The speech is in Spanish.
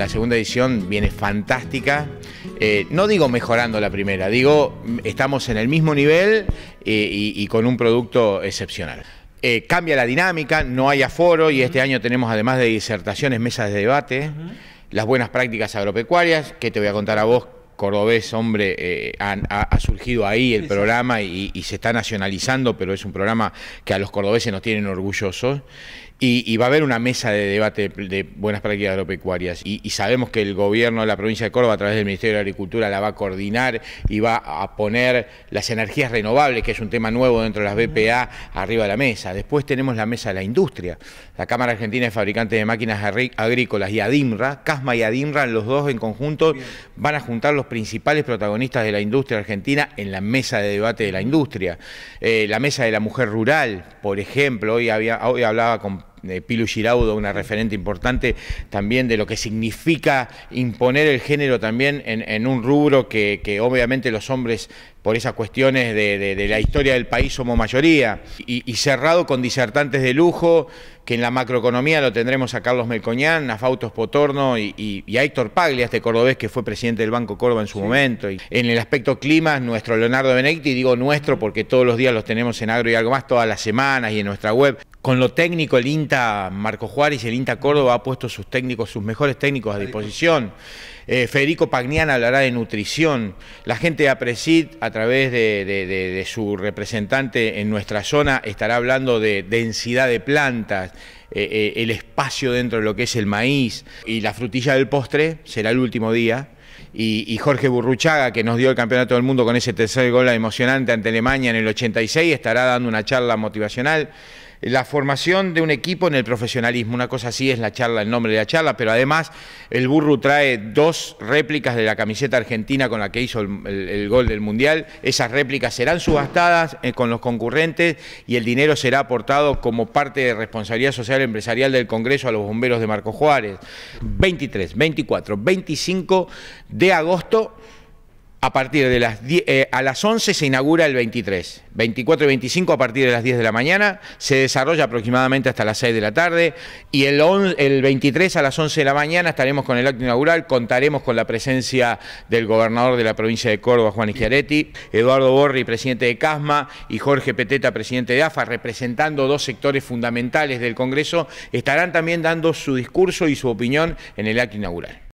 La segunda edición viene fantástica. Eh, no digo mejorando la primera, digo estamos en el mismo nivel eh, y, con un producto excepcional. Eh, cambia la dinámica, no hay aforo y este año tenemos además de disertaciones, mesas de debate, las buenas prácticas agropecuarias, que te voy a contar a vos, cordobés, hombre, ha, surgido ahí el programa y, y, se está nacionalizando, pero es un programa que a los cordobeses nos tienen orgullosos. Y, va a haber una mesa de debate de buenas prácticas agropecuarias y, sabemos que el gobierno de la provincia de Córdoba a través del Ministerio de Agricultura la va a coordinar y va a poner las energías renovables, que es un tema nuevo dentro de las BPA, arriba de la mesa. Después tenemos la mesa de la industria, la Cámara Argentina de Fabricantes de Máquinas Agrícolas y ADIMRA, CASMA y ADIMRA, los dos en conjunto van a juntar los principales protagonistas de la industria argentina en la mesa de debate de la industria. Eh, la mesa de la mujer rural, por ejemplo, hoy, había, hoy hablaba con de Pilu Giraudo, una referente importante también de lo que significa imponer el género también en, un rubro que, obviamente los hombres por esas cuestiones de, la historia del país somos mayoría, y, cerrado con disertantes de lujo, que en la macroeconomía lo tendremos a Carlos Melcoñán, a Fautos Potorno y, a Héctor Paglia, este cordobés que fue presidente del Banco Córdoba en su momento. Y en el aspecto clima, nuestro Leonardo Benetti, digo nuestro porque todos los días los tenemos en Agro y algo más, todas las semanas y en nuestra web con lo técnico, el INTA Marco Juárez y el INTA Córdoba ha puesto sus técnicos, sus mejores técnicos a disposición. Eh, Federico Pagniana hablará de nutrición. La gente de APRESID, a través de, su representante en nuestra zona, estará hablando de densidad de plantas, eh, eh, el espacio dentro de lo que es el maíz. Y la frutilla del postre será el último día y, Jorge Burruchaga, que nos dio el campeonato del mundo con ese tercer gol emocionante ante Alemania en el 86, estará dando una charla motivacional. La formación de un equipo en el profesionalismo, una cosa así es la charla, el nombre de la charla, pero además el Burru trae dos réplicas de la camiseta argentina con la que hizo el, el gol del Mundial. Esas réplicas serán subastadas eh, con los concurrentes y el dinero será aportado como parte de responsabilidad social empresarial del Congreso a los bomberos de Marco Juárez. 23, 24, 25 de agosto. A partir de las eh, a las 11 se inaugura el 23, 24 y 25 a partir de las 10 de la mañana, se desarrolla aproximadamente hasta las 6 de la tarde y el, 23 a las 11 de la mañana estaremos con el acto inaugural, contaremos con la presencia del gobernador de la provincia de Córdoba, Juan Schiaretti, Eduardo Borri, presidente de CASMA y Jorge Peteta, presidente de AFA, representando dos sectores fundamentales del Congreso, estarán también dando su discurso y su opinión en el acto inaugural.